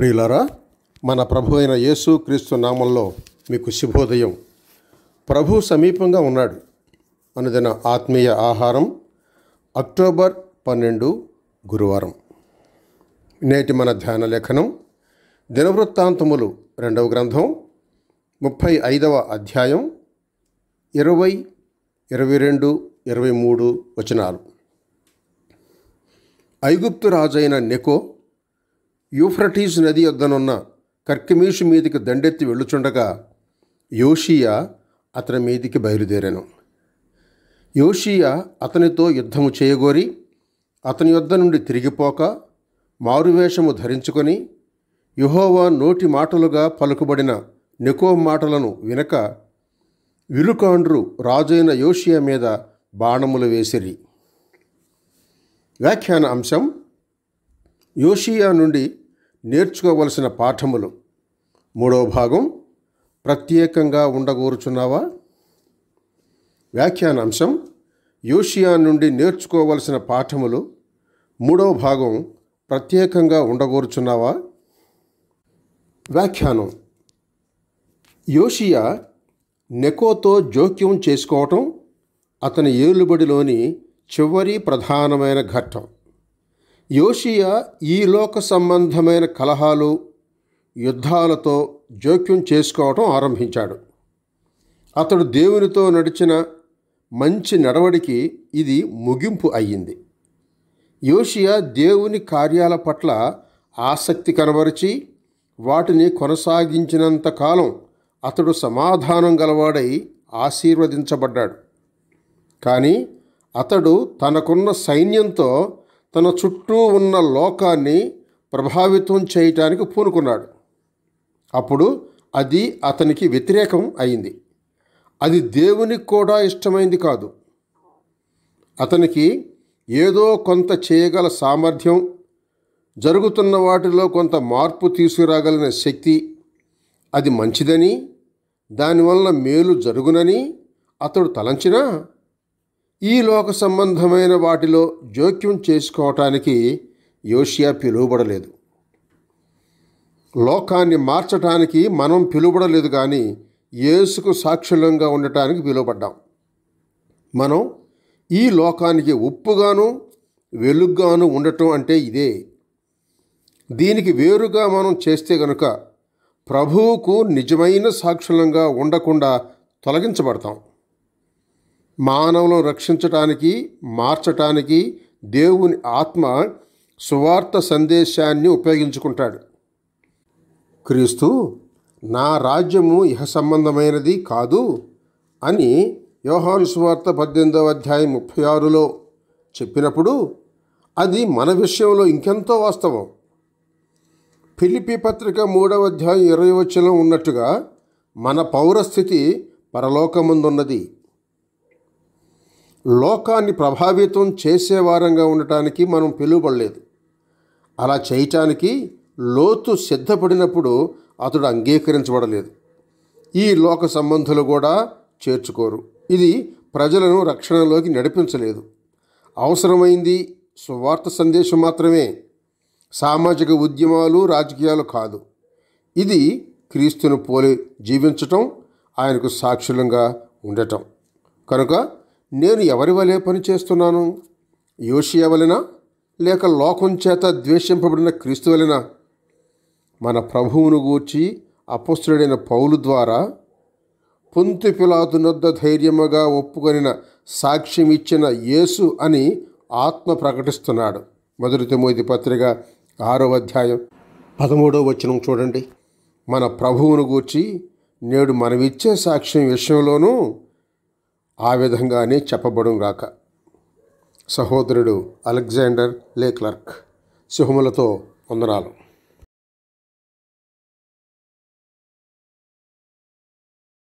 ప్రియులారా మన ప్రభు అయిన యేసు క్రీస్తు నామంలో మీకు శుభోదయం ప్రభు సమీపంగా ఉన్నాడు అనుదిన ఆత్మీయ ఆహారం అక్టోబర్ పన్నెండు గురువారం నేటి మన ధ్యాన లేఖనం దినవృత్తాంతములు రెండవ గ్రంథం ముప్పై ఐదవ అధ్యాయం ఇరవై ఇరవై రెండు ఇరవై మూడు వచనాలు ఐగుప్తు రాజైన నెకో యూఫ్రటీస్ నది వద్దనున్న కర్కిమీషు మీదికి దండెత్తి వెళ్ళుచుండగా యోషియా అతని మీదికి బయలుదేరాను యోషియా అతనితో యుద్ధము చేయగోరి అతని యొద్ద నుండి తిరిగిపోక మారువేషము ధరించుకొని యుహోవా నోటి మాటలుగా పలుకుబడిన నికో మాటలను వినక విలుకాండ్రు రాజైన యోషియా మీద బాణములు వేసిరి వ్యాఖ్యాన అంశం యోషియా నుండి నేర్చుకోవలసిన పాఠములు మూడవ భాగం ప్రత్యేకంగా ఉండగూరుచున్నావా వ్యాఖ్యానాంశం యోషియా నుండి నేర్చుకోవలసిన పాఠములు మూడవ భాగం ప్రత్యేకంగా ఉండగూరుచున్నావా వ్యాఖ్యానం యోషియా నెకోతో జోక్యం చేసుకోవటం అతని ఏలుబడిలోని చివరి ప్రధానమైన ఘట్టం యోషియా ఈ లోక సంబంధమైన కలహాలు యుద్ధాలతో జోక్యం చేసుకోవటం ఆరంభించాడు అతడు దేవునితో నడిచిన మంచి నడవడికి ఇది ముగింపు అయ్యింది యోషియా దేవుని కార్యాల పట్ల ఆసక్తి కనబరిచి వాటిని కొనసాగించినంత కాలం అతడు సమాధానం గలవాడై ఆశీర్వదించబడ్డాడు కానీ అతడు తనకున్న సైన్యంతో తన చుట్టూ ఉన్న లోకాన్ని ప్రభావితం చేయటానికి పూనుకున్నాడు అప్పుడు అది అతనికి వ్యతిరేకం అయింది అది దేవునికి కూడా ఇష్టమైంది కాదు అతనికి ఏదో కొంత చేయగల సామర్థ్యం జరుగుతున్న వాటిలో కొంత మార్పు తీసుకురాగలిగిన శక్తి అది మంచిదని దానివల్ల మేలు జరుగునని అతడు తలంచినా ఈ లోక సంబంధమైన వాటిలో జోక్యం చేసుకోవటానికి యోషియా పిలువబడలేదు లోకాన్ని మార్చటానికి మనం పిలువబడలేదు కానీ యేసుకు సాక్షులంగా ఉండటానికి పిలువబడ్డాం మనం ఈ లోకానికి ఉప్పుగాను వెలుగ్గాను ఉండటం అంటే ఇదే దీనికి వేరుగా మనం చేస్తే గనుక ప్రభువుకు నిజమైన సాక్షులంగా ఉండకుండా తొలగించబడతాం మానవులను రక్షించటానికి మార్చటానికి దేవుని ఆత్మ సువార్త సందేశాన్ని ఉపయోగించుకుంటాడు క్రీస్తు నా రాజ్యము ఇహ సంబంధమైనది కాదు అని యోహాను సువార్త పద్దెనిమిదవ అధ్యాయం ముప్పై ఆరులో చెప్పినప్పుడు అది మన విషయంలో ఇంకెంతో వాస్తవం ఫిలిపి పత్రిక మూడవ అధ్యాయం ఇరవై వచ్చిన ఉన్నట్టుగా మన పౌరస్థితి పరలోకముందున్నది లోకాన్ని ప్రభావితం చేసేవారంగా ఉండటానికి మనం పిలువబడలేదు అలా చేయటానికి లోతు సిద్ధపడినప్పుడు అతడు అంగీకరించబడలేదు ఈ లోక సంబంధులు కూడా చేర్చుకోరు ఇది ప్రజలను రక్షణలోకి నడిపించలేదు అవసరమైంది సువార్త సందేశం మాత్రమే సామాజిక ఉద్యమాలు రాజకీయాలు కాదు ఇది క్రీస్తును పోలి జీవించటం ఆయనకు సాక్షులంగా ఉండటం కనుక నేను ఎవరి వలె పనిచేస్తున్నాను యోషియా వలన లేక లోకం చేత ద్వేషింపబడిన క్రీస్తు వలన మన ప్రభువును గూర్చి అపస్తుడైన పౌలు ద్వారా పొంతి పిలాతునొద్ద ధైర్యముగా ఒప్పుకొనిన సాక్ష్యం ఇచ్చిన యేసు అని ఆత్మ ప్రకటిస్తున్నాడు మొదటి మోది పత్రిక ఆరో అధ్యాయం పదమూడవ వచనం చూడండి మన ప్రభువును గూర్చి నేడు మనమిచ్చే సాక్ష్యం విషయంలోనూ ఆ విధంగానే చెప్పబడు గాక సహోదరుడు అలెగ్జాండర్ లే క్లర్క్ సుహములతో వందనాలు